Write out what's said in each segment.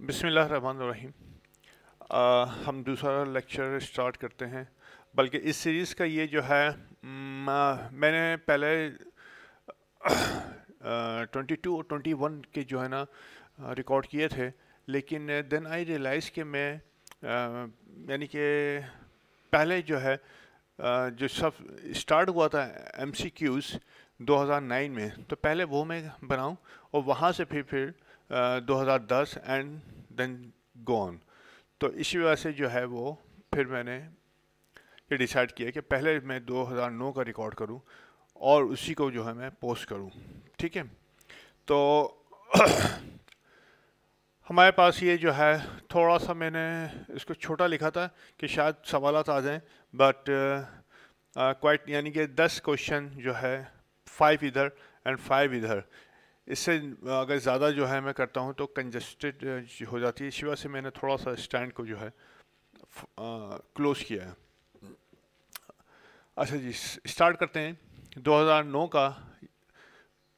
रहीम हम दूसरा lecture start करते हैं बल्कि इस सीरीज़ का ये जो है मैंने पहले ट्वेंटी टू और ट्वेंटी वन के जो है ना रिकॉर्ड किए थे लेकिन देन आई रियलाइज़ कि मैं यानी कि पहले जो है जो सब स्टार्ट हुआ था एम सी क्यूज़ दो हज़ार नाइन में तो पहले वो मैं बनाऊँ और वहाँ से फिर फिर 2010 एंड देन गॉन तो इसी वजह से जो है वो फिर मैंने ये डिसाइड किया कि पहले मैं 2009 का रिकॉर्ड करूं और उसी को जो है मैं पोस्ट करूं ठीक है तो हमारे पास ये जो है थोड़ा सा मैंने इसको छोटा लिखा था कि शायद सवाल आ जाएं बट क्वाइट uh, uh, यानी कि दस क्वेश्चन जो है फाइव इधर एंड फाइव इधर इससे अगर ज़्यादा जो है मैं करता हूँ तो कंजस्टेड हो जाती है शिवा वजह से मैंने थोड़ा सा स्टैंड को जो है क्लोज किया है अच्छा जी स्टार्ट करते हैं 2009 का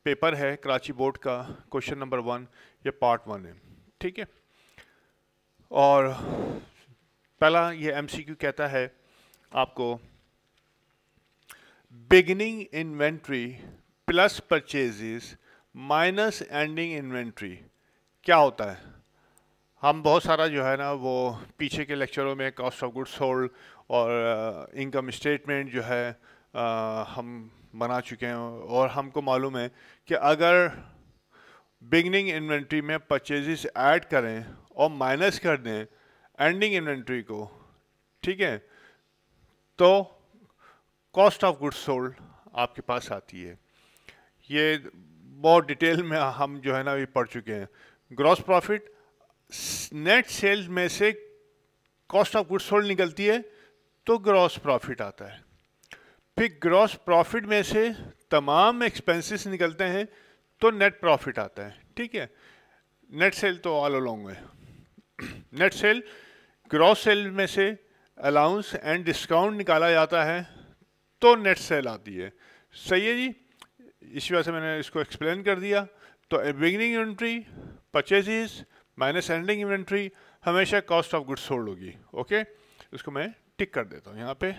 पेपर है कराची बोर्ड का क्वेश्चन नंबर वन ये पार्ट वन है ठीक है और पहला ये एमसीक्यू कहता है आपको beginning inventory plus purchases minus ending inventory क्या होता है हम बहुत सारा जो है ना वो पीछे के लेक्चरों में कॉस्ट ऑफ गुड्स होल्ड और इनकम uh, स्टेटमेंट जो है uh, हम बना चुके हैं और हमको मालूम है कि अगर बिगनिंग इन्वेंट्री में परचेजेस ऐड करें और माइनस कर दें एंडिंग इन्वेंट्री को ठीक है तो कॉस्ट ऑफ गुड्स सोल्ड आपके पास आती है ये बहुत डिटेल में हम जो है ना अभी पढ़ चुके हैं ग्रॉस प्रॉफिट नेट सेल में से कॉस्ट ऑफ गुड्स सोल्ड निकलती है तो ग्रॉस प्रॉफिट आता है फिर ग्रॉस प्रॉफिट में से तमाम एक्सपेंसेस निकलते हैं तो नेट प्रॉफिट आता है ठीक है नेट सेल तो ऑल अलोंग है नेट सेल ग्रॉस सेल में से अलाउंस एंड डिस्काउंट निकाला जाता है तो नेट सेल आती है सही है जी इसी वजह से मैंने इसको एक्सप्लेन कर दिया तो beginning inventory purchases minus ending inventory हमेशा कॉस्ट ऑफ गुड्स सोल्ड होगी ओके इसको मैं टिक कर देता हूँ यहाँ पे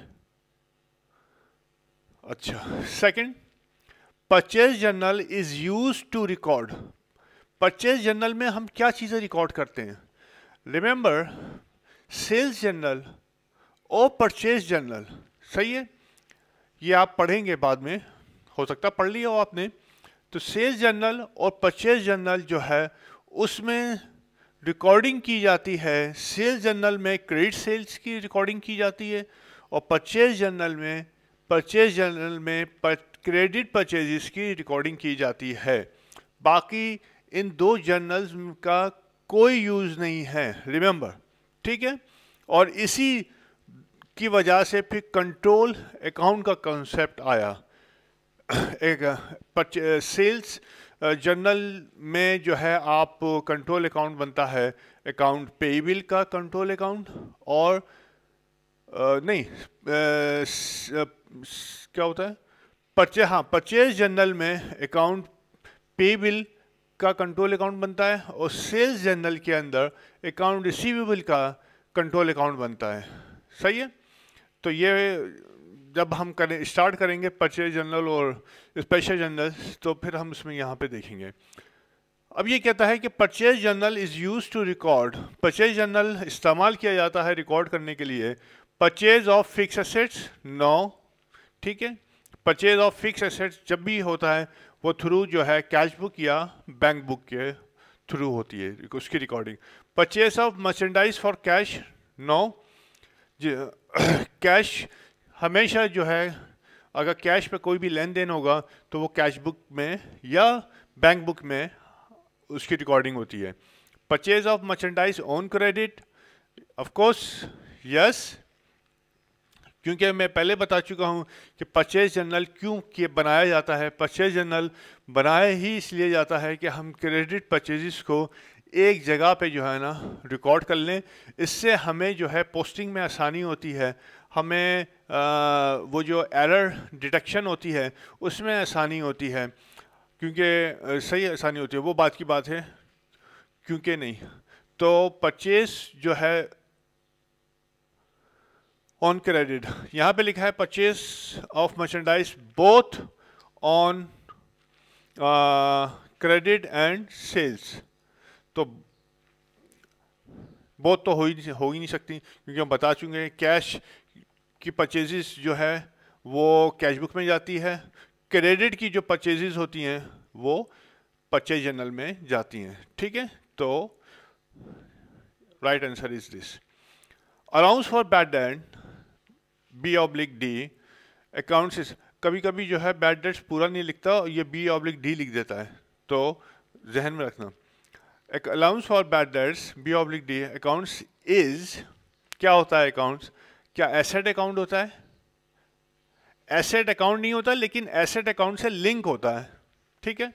अच्छा second purchase journal is use to record purchase journal में हम क्या चीज़ें रिकॉर्ड करते हैं रिमेंबर सेल्स जर्नल और परचेज जर्नल सही है ये आप पढ़ेंगे बाद में हो सकता पढ़ लिया हो आपने तो सेल्स जर्नल और परचेज जर्नल जो है उसमें रिकॉर्डिंग की जाती है सेल्स जर्नल में क्रेडिट सेल्स की रिकॉर्डिंग की जाती है और परचेज जर्नल में परचेज जर्नल में क्रेडिट परचेजेस की रिकॉर्डिंग की जाती है बाकी इन दो जर्नल्स का कोई यूज़ नहीं है रिमेंबर ठीक है और इसी की वजह से फिर कंट्रोल अकाउंट का कंसेप्ट आया एक सेल्स जर्नल में जो है आप कंट्रोल अकाउंट बनता है अकाउंट पेबिल का कंट्रोल अकाउंट और आ, नहीं आ, क्या होता है परचे हाँ परचेज जर्नल में अकाउंट पेबिल का कंट्रोल अकाउंट बनता है और सेल्स जनरल के अंदर अकाउंट रिसीवेबल का कंट्रोल अकाउंट बनता है सही है तो ये जब हम करें स्टार्ट करेंगे पर्चेज जनरल और स्पेशल जनरल तो फिर हम उसमें यहाँ पे देखेंगे अब ये कहता है कि purchase journal is use to record purchase journal इस्तेमाल किया जाता है रिकॉर्ड करने के लिए purchase of fix assets no ठीक है परचेज ऑफ फिक्स एसेट्स जब भी होता है वो थ्रू जो है कैश बुक या बैंक बुक के थ्रू होती है उसकी recording purchase of merchandise for cash no cash हमेशा जो है अगर कैश पे कोई भी लेन देन होगा तो वो कैश बुक में या बैंक बुक में उसकी रिकॉर्डिंग होती है purchase of merchandise on credit of course yes क्योंकि मैं पहले बता चुका हूँ कि परचेज जर्नल क्यों किए बनाया जाता है परचेज जर्नल बनाया ही इसलिए जाता है कि हम क्रेडिट परचेज़ को एक जगह पे जो है ना रिकॉर्ड कर लें इससे हमें जो है पोस्टिंग में आसानी होती है हमें वो जो एरर डिटेक्शन होती है उसमें आसानी होती है क्योंकि सही आसानी होती है वो बात की बात है क्योंकि नहीं तो परचेस जो है ऑन क्रेडिट यहाँ पे लिखा है purchase of merchandise both on credit and sales तो बहुत तो हो ही हो ही नहीं सकती क्योंकि हम बता चुके हैं कैश की परचेजेस जो है वो कैश बुक में जाती है क्रेडिट की जो परचेजेस होती हैं वो परचेज जनरल में जाती हैं ठीक है तो right answer is this allowance for bad debt B oblique D accounts कभी कभी जो है बैड डेट्स पूरा नहीं लिखता और ये बी ऑब्लिक डी लिख देता है तो जहन में रखना allowance for bad debts B oblique D accounts is क्या होता है अकाउंट्स क्या एसेट अकाउंट होता है एसेट अकाउंट नहीं होता लेकिन एसेट अकाउंट से लिंक होता है ठीक है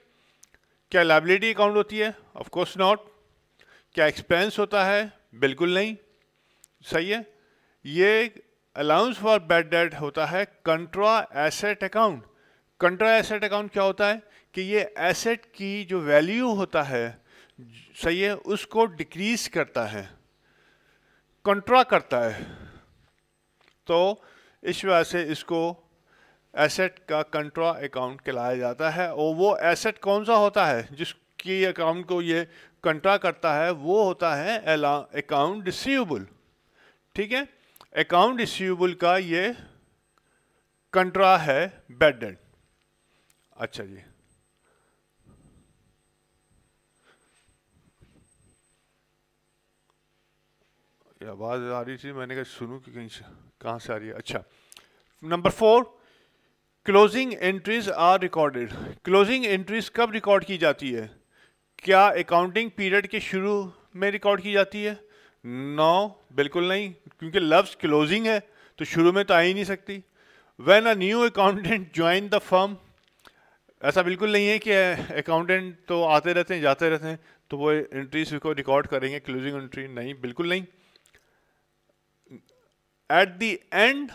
क्या लाइबिलिटी अकाउंट होती है ऑफ कोर्स नॉट क्या एक्सपेंस होता है बिल्कुल नहीं सही है ये अलाउंस फॉर बैड डेट होता है contra asset account contra asset account क्या होता है कि ये एसेट की जो वैल्यू होता है सही है उसको डिक्रीज करता है कंट्रा करता है तो इस वजह से इसको एसेट का कंट्रा अकाउंट कहलाया जाता है और वो एसेट कौन सा होता है जिसकी अकाउंट को ये कंट्रा करता है वो होता है अकाउंट रिसीवेबल ठीक है अकाउंट रिसीवेबल का ये कंट्रा है बेड डेट अच्छा जी आवाज़ आ रही थी मैंने कहा सुनू कि कहीं से कहाँ से आ रही है अच्छा number four closing entries are recorded closing entries कब रिकॉर्ड की जाती है क्या अकाउंटिंग पीरियड के शुरू में रिकॉर्ड की जाती है नो no, बिल्कुल नहीं क्योंकि लफ्स क्लोजिंग है तो शुरू में तो आ ही नहीं सकती when a new accountant join the firm ऐसा बिल्कुल नहीं है कि अकाउंटेंट तो आते रहते हैं जाते रहते हैं तो वो एंट्रीज को रिकॉर्ड करेंगे क्लोजिंग एंट्री नहीं बिल्कुल नहीं at the end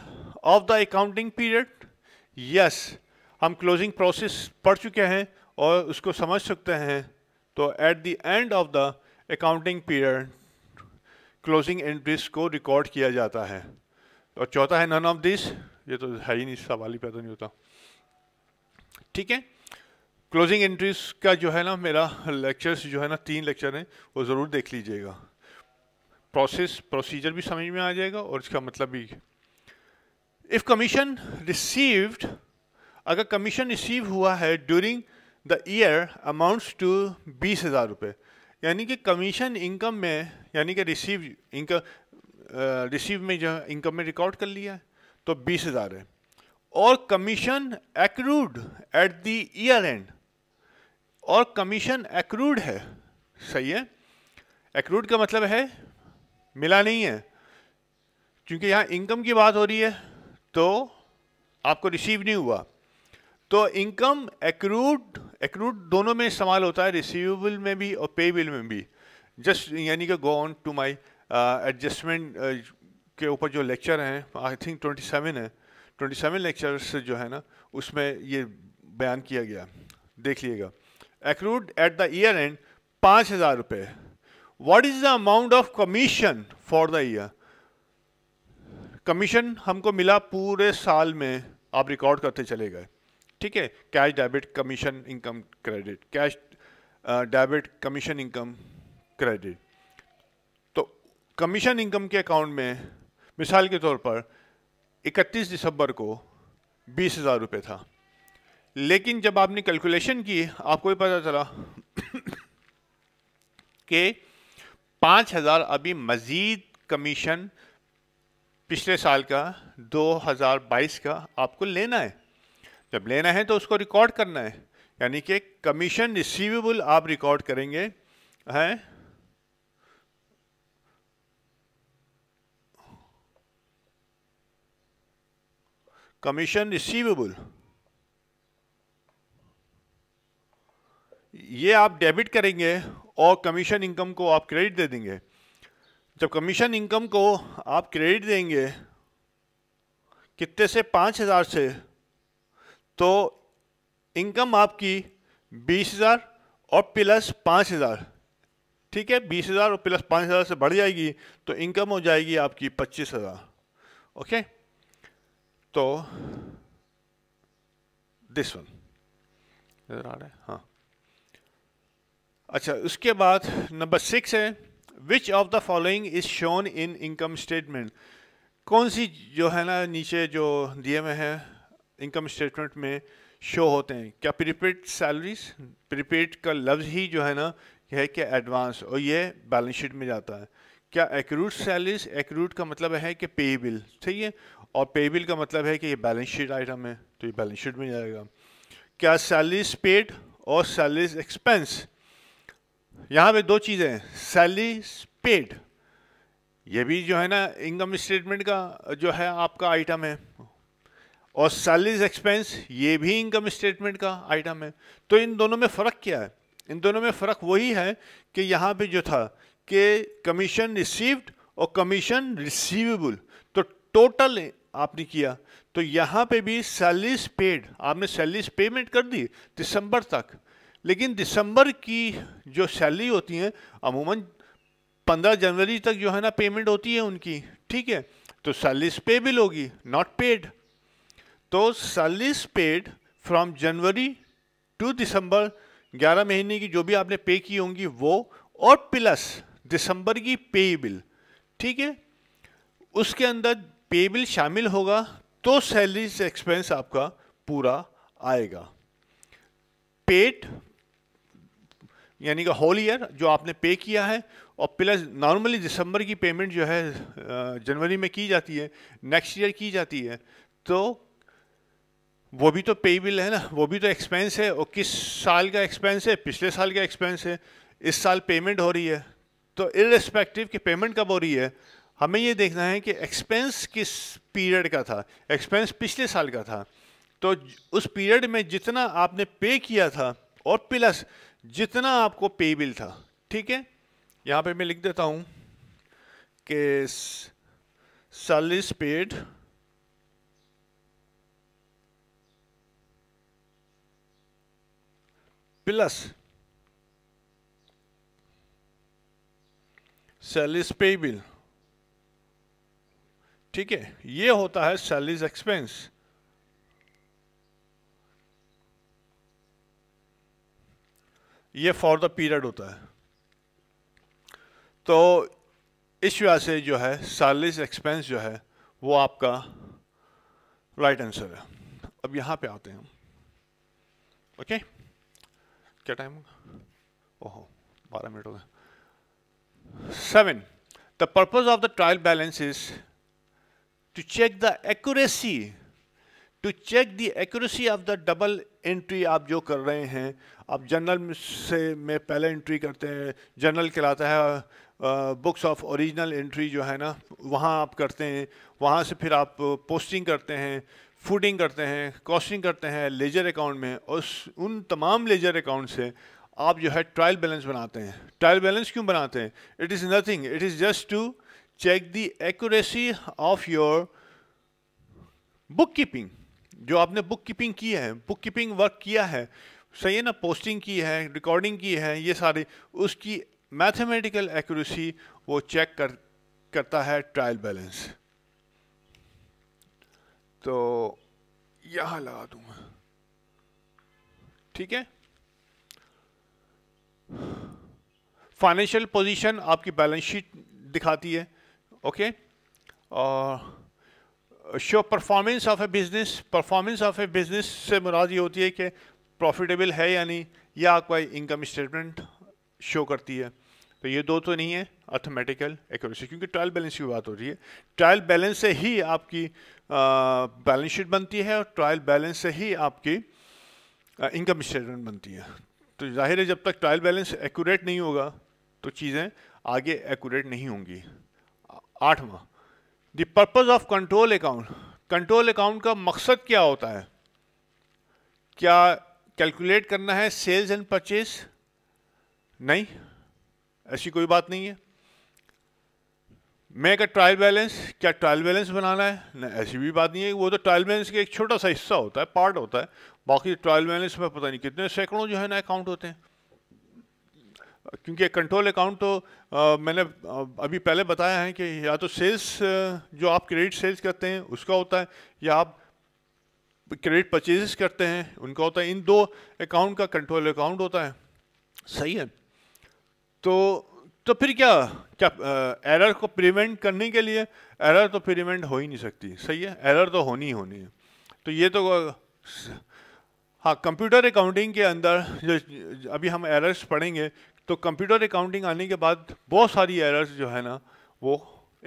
of the accounting period yes हम क्लोजिंग प्रोसेस पढ़ चुके हैं और उसको समझ सकते हैं तो at the end of the accounting period closing entries को रिकॉर्ड किया जाता है और चौथा है नन ऑफ दिस ये तो है ही नहीं सवाल ही पैदा नहीं होता ठीक है क्लोजिंग एंट्रीज का जो है ना मेरा लेक्चर्स जो है ना तीन लेक्चर हैं वो ज़रूर देख लीजिएगा प्रोसेस प्रोसीजर भी समझ में आ जाएगा और इसका मतलब भी इफ़ कमीशन रिसीव्ड अगर कमीशन रिसीव हुआ है during the year amounts to बीस हज़ार रुपये यानी कि कमीशन इनकम में यानी कि रिसीव इनकम रिसीव में जो इनकम में रिकॉर्ड कर लिया तो बीस हज़ार है और commission accrued at the year end और कमीशन एक्रूड है सही है एक्रूड का मतलब है मिला नहीं है क्योंकि यहाँ इनकम की बात हो रही है तो आपको रिसीव नहीं हुआ तो इनकम एक्रूड एक्रूड दोनों में इस्तेमाल होता है रिसीवेबल में भी और पे बिल में भी जस्ट यानी कि go on to my adjustment के ऊपर जो लेक्चर हैं आई थिंक ट्वेंटी सेवन है ट्वेंटी सेवन लेक्चर्स जो है ना उसमें ये बयान किया गया देख लीजिएगा accrued at the year end पाँच हज़ार रुपये what is the amount of commission for the year commission हमको मिला पूरे साल में आप रिकॉर्ड करते चले गए ठीक है cash debit commission income credit cash debit commission income credit तो कमीशन इनकम के अकाउंट में मिसाल के तौर पर 31 दिसंबर को बीस हज़ार रुपये था लेकिन जब आपने कैलकुलेशन की आपको भी पता चला कि पाँच हज़ार अभी मज़ीद कमीशन पिछले साल का 2022 का आपको लेना है जब लेना है तो उसको रिकॉर्ड करना है यानी कि कमीशन रिसीवेबल आप रिकॉर्ड करेंगे हैं कमीशन रिसीवेबल ये आप डेबिट करेंगे और कमीशन इनकम को आप क्रेडिट दे देंगे जब कमीशन इनकम को आप क्रेडिट देंगे कितने से पाँच हज़ार से तो इनकम आपकी बीस हज़ार और प्लस पाँच हज़ार ठीक है बीस हज़ार और प्लस पाँच हज़ार से बढ़ जाएगी तो इनकम हो जाएगी आपकी पच्चीस हज़ार ओके तो दिस वन इधर आ रहा है हाँ अच्छा उसके बाद नंबर सिक्स है which of the following is shown in income statement कौन सी जो है ना नीचे जो दिए हुए हैं इनकम स्टेटमेंट में शो होते हैं क्या प्रीपेड सैलरीज प्रीपेड का लफ्ज़ ही जो है ना यह है कि एडवांस और ये बैलेंस शीट में जाता है क्या एक्रूड सैलरीज एक्रूड का मतलब है कि पे बिल ठीक है और पे बिल का मतलब है कि ये बैलेंस शीट आइटम है तो ये बैलेंस शीट में जाएगा क्या सैलरीज पेड और सैलरीज एक्सपेंस यहाँ पे दो चीज़ें हैं सैलरी पेड ये भी जो है ना इनकम स्टेटमेंट का जो है आपका आइटम है और सैलरीज एक्सपेंस ये भी इनकम स्टेटमेंट का आइटम है तो इन दोनों में फ़र्क क्या है इन दोनों में फ़र्क वही है कि यहाँ पे जो था कि कमीशन रिसीव्ड और कमीशन रिसीवेबल तो टोटल आपने किया तो यहाँ पे भी सैलरीज पेड आपने सैलरीज पेमेंट कर दी दिसंबर तक लेकिन दिसंबर की जो सैलरी होती है अमूमन 15 जनवरी तक जो है ना पेमेंट होती है उनकी ठीक है तो सैलरीज पे बिल होगी नॉट पेड तो salaries paid from January to December 11 महीने की जो भी आपने पे की होंगी वो और प्लस दिसंबर की पे बिल ठीक है उसके अंदर पे बिल शामिल होगा तो सैलरी से एक्सपेंस आपका पूरा आएगा पेड यानी कि होल ईयर जो आपने पे किया है और प्लस नॉर्मली दिसंबर की पेमेंट जो है जनवरी में की जाती है नेक्स्ट ईयर की जाती है तो वो भी तो पे बिल है ना वो भी तो एक्सपेंस है और किस साल का एक्सपेंस है पिछले साल का एक्सपेंस है इस साल पेमेंट हो रही है तो इरेस्पेक्टिव कि पेमेंट कब हो रही है हमें ये देखना है कि एक्सपेंस किस पीरियड का था एक्सपेंस पिछले साल का था तो उस पीरियड में जितना आपने पे किया था और प्लस जितना आपको पे बिल था ठीक है यहाँ पे मैं लिख देता हूँ कि salaries paid plus salaries payable ठीक है ये होता है सैलरीज एक्सपेंस ये फॉर द पीरियड होता है तो इस वजह से जो है सालिस एक्सपेंस जो है वो आपका राइट right आंसर है अब यहाँ पे आते हैं हम ओके क्या टाइम होगा ओहो बारह मिनट हो गए seven the purpose of the trial balance is to check the accuracy to check the accuracy of the double entry आप जो कर रहे हैं आप जनरल से में पहले एंट्री करते हैं जनरल कहलाता है बुक्स ऑफ ओरिजिनल एंट्री जो है ना वहाँ आप करते हैं वहाँ से फिर आप पोस्टिंग करते हैं फूडिंग करते हैं कॉस्टिंग करते हैं लेजर अकाउंट में और उन तमाम लेजर अकाउंट से आप जो है ट्रायल बैलेंस बनाते हैं ट्रायल बैलेंस क्यों बनाते हैं it is nothing it is just to check the accuracy of your book keeping जो आपने बुक कीपिंग की है बुक कीपिंग वर्क किया है सही है ना पोस्टिंग की है रिकॉर्डिंग की है ये सारी उसकी मैथमेटिकल एक्यूरेसी वो चेक कर करता है ट्रायल बैलेंस तो यहाँ लगा दूंगा ठीक है फाइनेंशियल पोजीशन आपकी बैलेंस शीट दिखाती है ओके और show performance of a business performance of a business से मुराद ये होती है कि प्रॉफिटेबल है या नहीं या कोई इनकम स्टेटमेंट शो करती है तो ये दो तो नहीं है अर्थमेटिकल एक्यूरेसी क्योंकि ट्रायल बैलेंस की बात हो रही है ट्रायल बैलेंस से ही आपकी बैलेंस शीट बनती है और ट्रायल बैलेंस से ही आपकी इनकम स्टेटमेंट बनती है तो जाहिर है जब तक ट्रायल बैलेंस एक्यूरेट नहीं होगा तो चीज़ें आगे एक्यूरेट नहीं होंगी आठवां दर्पज purpose of control account control account का मकसद क्या होता है क्या कैलकुलेट करना है सेल्स एंड परचेज नहीं ऐसी कोई बात नहीं है मैं का ट्रायल बैलेंस क्या ट्रायल बैलेंस बनाना है नहीं ऐसी भी बात नहीं है वो तो ट्रायल बैलेंस का एक छोटा सा हिस्सा होता है पार्ट होता है बाकी ट्रायल बैलेंस में पता नहीं कितने सैकड़ों जो है ना अकाउंट होते हैं क्योंकि कंट्रोल अकाउंट तो आ, मैंने अभी पहले बताया है कि या तो सेल्स जो आप क्रेडिट सेल्स करते हैं उसका होता है या आप क्रेडिट परचेज करते हैं उनका होता है इन दो अकाउंट का कंट्रोल अकाउंट होता है सही है तो तो फिर क्या क्या आ, एरर को प्रिवेंट करने के लिए एरर तो प्रिवेंट हो ही नहीं सकती सही है एरर तो होनी ही होनी है तो ये तो हाँ कंप्यूटर अकाउंटिंग के अंदर जो अभी हम एरर्स पढ़ेंगे तो कंप्यूटर अकाउंटिंग आने के बाद बहुत सारी एरर्स जो है ना वो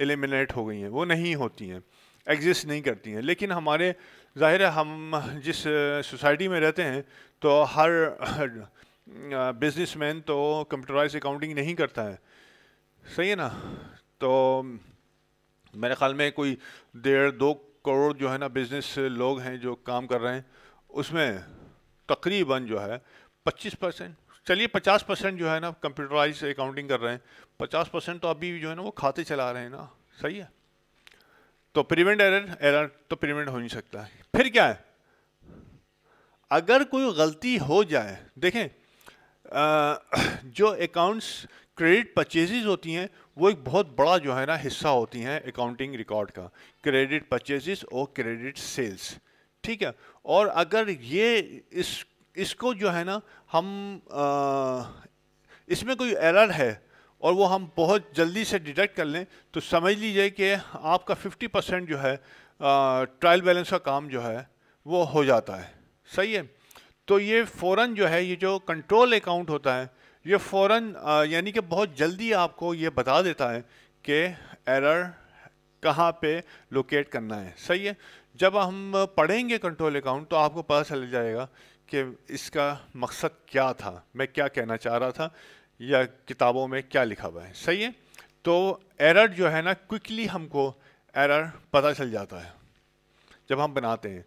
एलिमिनेट हो गई हैं वो नहीं होती हैं एग्जिस्ट नहीं करती हैं लेकिन हमारे ज़ाहिर है हम जिस सोसाइटी में रहते हैं तो हर बिजनेसमैन तो कंप्यूटराइज अकाउंटिंग नहीं करता है सही है ना तो मेरे ख्याल में कोई डेढ़ दो करोड़ जो है ना बिज़नेस लोग हैं जो काम कर रहे हैं उसमें तकरीबन जो है 25 परसेंट चलिए पचास परसेंट जो है ना कंप्यूटराइज अकाउंटिंग कर रहे हैं पचास परसेंट तो अभी जो है ना वो खाते चला रहे हैं ना सही है तो प्रिवेंट एरर एरर तो प्रिवेंट हो नहीं सकता है फिर क्या है अगर कोई गलती हो जाए देखें आ, जो अकाउंट्स क्रेडिट परचेजेज होती हैं वो एक बहुत बड़ा जो है ना हिस्सा होती हैं अकाउंटिंग रिकॉर्ड का क्रेडिट परचेज और क्रेडिट सेल्स ठीक है और अगर ये इस इसको जो है ना हम आ, इसमें कोई एरर है और वो हम बहुत जल्दी से डिटेक्ट कर लें तो समझ लीजिए कि आपका 50 परसेंट जो है ट्रायल बैलेंस का काम जो है वो हो जाता है सही है तो ये फ़ौर जो है ये जो कंट्रोल अकाउंट होता है ये फ़ौर यानी कि बहुत जल्दी आपको ये बता देता है कि एरर कहाँ पे लोकेट करना है सही है जब हम पढ़ेंगे कंट्रोल अकाउंट तो आपको पता चल जाएगा कि इसका मकसद क्या था मैं क्या कहना चाह रहा था या किताबों में क्या लिखा हुआ है सही है तो एरर जो है ना क्विकली हमको एरर पता चल जाता है जब हम बनाते हैं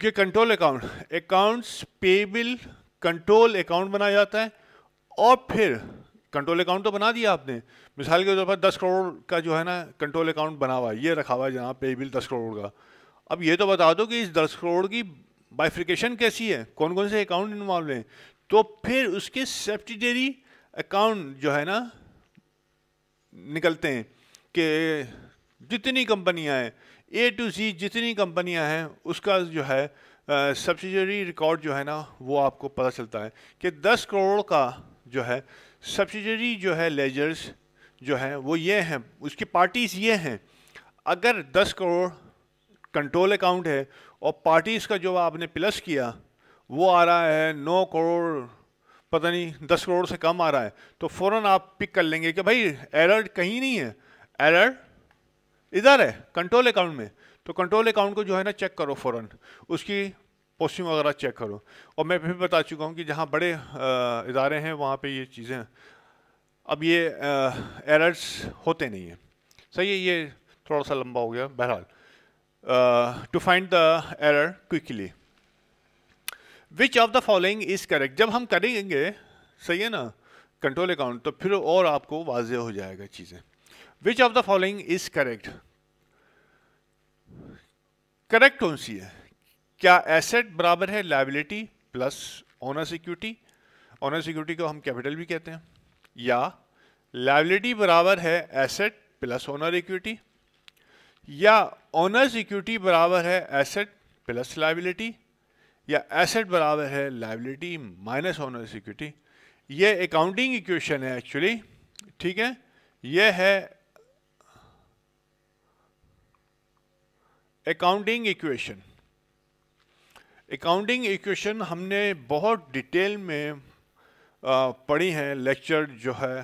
क्योंकि control account accounts payable control account बनाया जाता है और फिर कंट्रोल अकाउंट तो बना दिया आपने मिसाल के तौर पर दस करोड़ का जो है ना कंट्रोल अकाउंट बना हुआ है ये रखा हुआ है जहाँ पेबिल दस करोड़ का अब ये तो बता दो कि इस दस करोड़ की बाइफ्रिकेशन कैसी है कौन कौन से अकाउंट इन्वॉल्व हैं तो फिर उसके सेप्टिडरी अकाउंट जो है ना निकलते हैं कि जितनी कंपनियां हैं ए टू सी जितनी कंपनियां हैं उसका जो है सब्सिडरी रिकॉर्ड जो है ना वो आपको पता चलता है कि 10 करोड़ का जो है सब्सिडरी जो है लेजर्स जो है वो ये हैं उसकी पार्टीज़ ये हैं अगर 10 करोड़ कंट्रोल अकाउंट है और पार्टीज़ का जो आपने प्लस किया वो आ रहा है नौ करोड़ पता नहीं दस करोड़ से कम आ रहा है तो फ़ौर आप पिक कर लेंगे कि भाई एरर कहीं नहीं है एरर इधर है कंट्रोल अकाउंट में तो कंट्रोल अकाउंट को जो है ना चेक करो फ़ौर उसकी पोस्टिंग वगैरह चेक करो और मैं फिर बता चुका हूँ कि जहाँ बड़े इदारे हैं वहाँ पर ये चीज़ें अब ये एरर्स होते नहीं हैं सही है ये थोड़ा सा लंबा हो गया बहरहाल uh, to find the error quickly. Which of the following is correct? जब हम करेंगे सही है ना कंट्रोल अकाउंट तो फिर और आपको वाज हो जाएगा चीज़ें which of the following is correct correct कौन सी है क्या एसेट बराबर है liability plus owner security owner security को हम कैपिटल भी कहते हैं या लाइबिलिटी बराबर है एसेट प्लस ऑनर इक्विटी या ऑनर्स इक्विटी बराबर है एसेट प्लस लाइबिलिटी या एसेट बराबर है लाइबिलिटी माइनस ऑनर्स इक्विटी ये अकाउंटिंग इक्वेशन है एक्चुअली ठीक है ये है अकाउंटिंग इक्वेशन अकाउंटिंग इक्वेशन हमने बहुत डिटेल में पढ़ी है लेक्चर जो है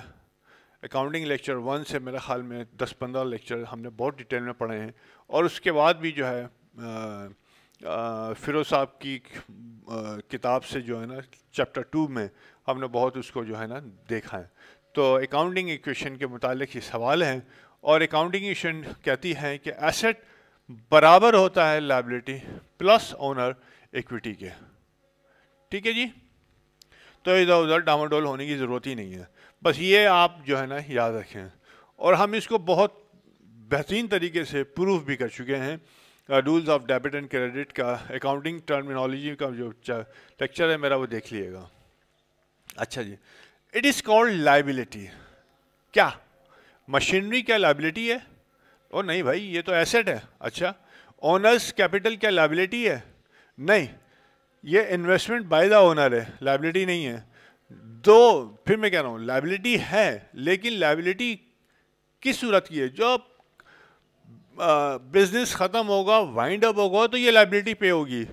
अकाउंटिंग लेक्चर वन से मेरे ख्याल में दस पंद्रह लेक्चर हमने बहुत डिटेल में पढ़े हैं और उसके बाद भी जो है फिरोज साहब की किताब से जो है ना चैप्टर टू में हमने बहुत उसको जो है ना देखा है तो अकाउंटिंग इक्वेशन के मुतालिक ये सवाल हैं और अकाउंटिंग इक्वेशन कहती है कि एसेट बराबर होता है लाइबिलिटी प्लस ओनर इक्विटी के ठीक है जी तो इधर उधर डामाडोल होने की ज़रूरत ही नहीं है बस ये आप जो है ना याद रखें और हम इसको बहुत बेहतरीन तरीके से प्रूफ भी कर चुके हैं rules of debit and credit का अकाउंटिंग टर्मिनोलॉजी का जो लेक्चर है मेरा वो देख लीजिएगा अच्छा जी इट इज़ कॉल्ड लाइबिलिटी क्या मशीनरी क्या लाइबिलिटी है ओ नहीं भाई ये तो एसेट है अच्छा ओनर्स कैपिटल क्या लाइबिलिटी है नहीं ये इन्वेस्टमेंट द ओनर है लाइबिलिटी नहीं है दो फिर मैं कह रहा हूँ लाइबिलिटी है लेकिन लाइबिलिटी किस सूरत की है जो बिजनेस ख़त्म होगा वाइंड अप होगा तो ये लाइबिलिटी पे होगी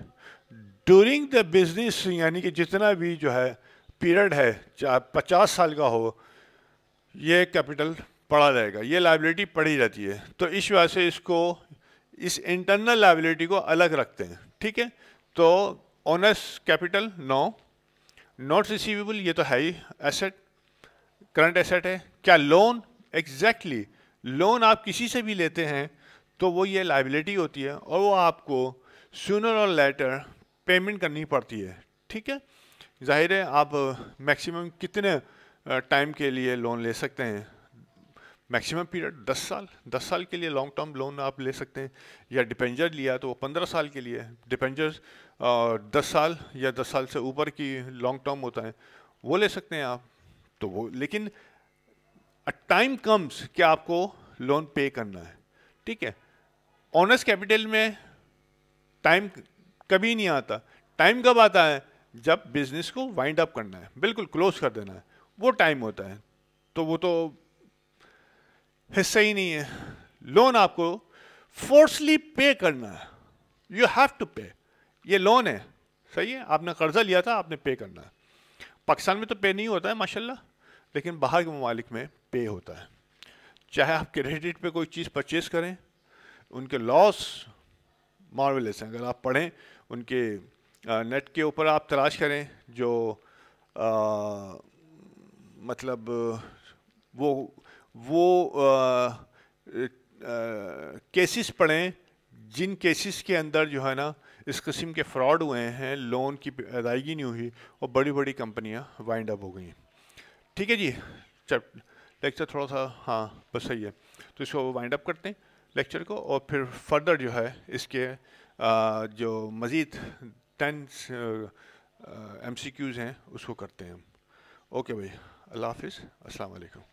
ड्यूरिंग द बिजनेस यानी कि जितना भी जो है पीरियड है चाहे पचास साल का हो ये कैपिटल पड़ा रहेगा ये लाइबिलिटी पड़ी रहती है तो इस वजह से इसको इस इंटरनल लाइबिलिटी को अलग रखते हैं ठीक है तो owners capital no not receivable ये तो है ही एसेट करंट एसेट है क्या लोन एग्जैक्टली लोन आप किसी से भी लेते हैं तो वो ये लाइबिलिटी होती है और वो आपको सूनर और लेटर पेमेंट करनी पड़ती है ठीक है जाहिर है आप मैक्सिमम कितने टाइम के लिए लोन ले सकते हैं मैक्सिमम पीरियड दस साल दस साल के लिए लॉन्ग टर्म लोन आप ले सकते हैं या डिपेंजर लिया तो वो पंद्रह साल के लिए डिपेंजर दस साल या दस साल से ऊपर की लॉन्ग टर्म होता है वो ले सकते हैं आप तो वो लेकिन टाइम कम्स कि आपको लोन पे करना है ठीक है ऑनर्स कैपिटल में टाइम कभी नहीं आता टाइम कब आता है जब बिजनेस को वाइंड अप करना है बिल्कुल क्लोज कर देना है वो टाइम होता है तो वो तो हिस्सा ही नहीं है लोन आपको फोर्सली पे करना है यू हैव टू पे ये लोन है सही है आपने कर्जा लिया था आपने पे करना है पाकिस्तान में तो पे नहीं होता है माशाल्लाह लेकिन बाहर के ममालिक में पे होता है चाहे आप क्रेडिट पे कोई चीज़ परचेज़ करें उनके लॉस मार्वलेस हैं अगर आप पढ़ें उनके नेट के ऊपर आप तलाश करें जो आ, मतलब वो वो केसेस पढ़ें जिन केसेस के अंदर जो है ना इस किस्म के फ्रॉड हुए हैं लोन की अदायगी नहीं हुई और बड़ी बड़ी कंपनियां वाइंड अप हो गई ठीक है जी चल लेक्चर थोड़ा सा हाँ बस सही है तो इसको वाइंड अप करते हैं लेक्चर को और फिर फर्दर जो है इसके आ, जो मज़ीद टेन एम सी क्यूज़ हैं उसको करते हैं हम ओके भाई अल्लाह हाफिज़ अलैक्म